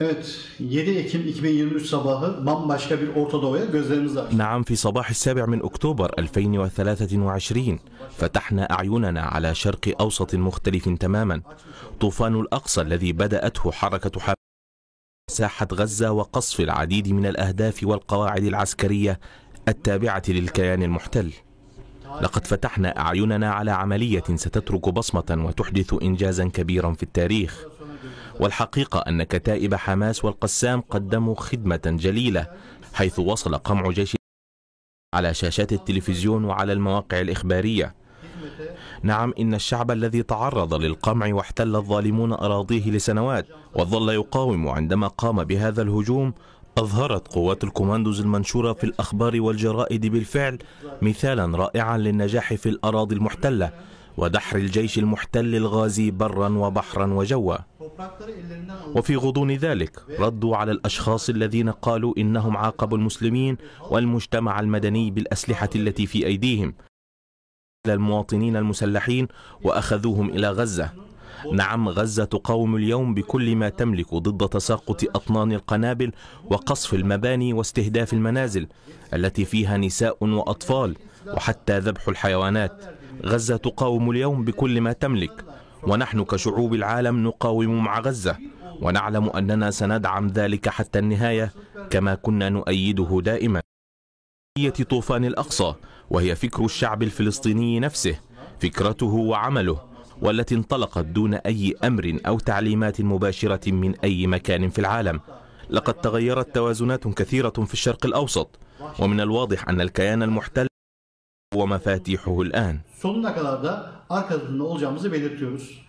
Evet, 7 Ekim 2023 sabahı bambaşka bir Orta Doğu'ya gözlerimizi açtık. نعم في صباح السابع من أكتوبر 2023 فتحنا أعيننا على شرق أوسط مختلف تماما طوفان الأقصى الذي بدأته حركة حماس ساحة غزة وقصف العديد من الأهداف والقواعد العسكرية التابعة للكيان المحتل لقد فتحنا أعيننا على عملية ستترك بصمة وتحدث إنجازا كبيرا في التاريخ والحقيقة أن كتائب حماس والقسام قدموا خدمة جليلة حيث وصل قمع جيش على شاشات التلفزيون وعلى المواقع الإخبارية نعم إن الشعب الذي تعرض للقمع واحتل الظالمون أراضيه لسنوات وظل يقاوم عندما قام بهذا الهجوم أظهرت قوات الكوماندوز المنشورة في الأخبار والجرائد بالفعل مثالا رائعا للنجاح في الأراضي المحتلة ودحر الجيش المحتل الغازي برا وبحرا وجوا وفي غضون ذلك ردوا على الأشخاص الذين قالوا إنهم عاقبوا المسلمين والمجتمع المدني بالأسلحة التي في أيديهم المواطنين المسلحين وأخذوهم إلى غزة نعم غزة تقاوم اليوم بكل ما تملك ضد تساقط أطنان القنابل وقصف المباني واستهداف المنازل التي فيها نساء وأطفال وحتى ذبح الحيوانات غزة تقاوم اليوم بكل ما تملك ونحن كشعوب العالم نقاوم مع غزة ونعلم أننا سندعم ذلك حتى النهاية كما كنا نؤيده دائما طوفان الأقصى وهي فكر الشعب الفلسطيني نفسه فكرته وعمله والتي انطلقت دون أي أمر أو تعليمات مباشرة من أي مكان في العالم لقد تغيرت توازنات كثيرة في الشرق الأوسط ومن الواضح أن الكيان المحتل ومفاتيحه الآن. Sonuna kadar da arkasında olacağımızı belirtiyoruz.